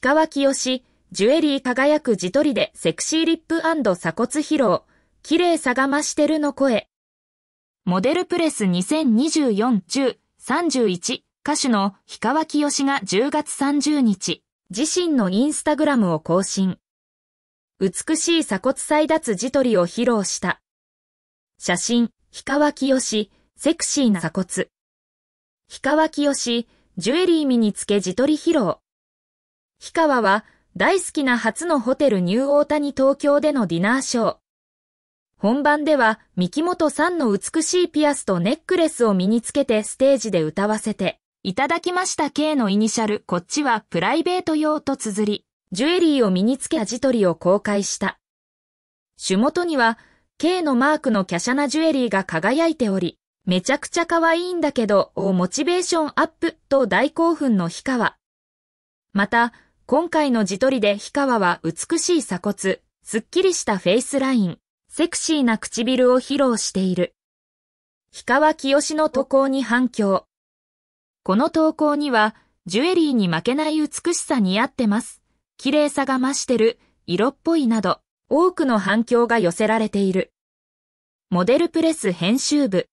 氷川きよし、ジュエリー輝く自撮りでセクシーリップ鎖骨披露、綺麗さが増してるの声。モデルプレス2024-10-31歌手の氷川きよしが10月30日、自身のインスタグラムを更新。美しい鎖骨再脱自撮りを披露した。写真、氷川きよし、セクシーな鎖骨。氷川きよし、ジュエリー身につけ自撮り披露。氷川は大好きな初のホテルニューオータニ東京でのディナーショー。本番では三木本さんの美しいピアスとネックレスを身につけてステージで歌わせて、いただきました K のイニシャル、こっちはプライベート用と綴り、ジュエリーを身につけたジトリを公開した。手元には、K のマークの華奢なジュエリーが輝いており、めちゃくちゃ可愛いんだけど、をモチベーションアップと大興奮の氷川。また、今回の自撮りで氷川は美しい鎖骨、すっきりしたフェイスライン、セクシーな唇を披露している。氷川きよしの投稿に反響。この投稿には、ジュエリーに負けない美しさに合ってます。綺麗さが増してる、色っぽいなど、多くの反響が寄せられている。モデルプレス編集部。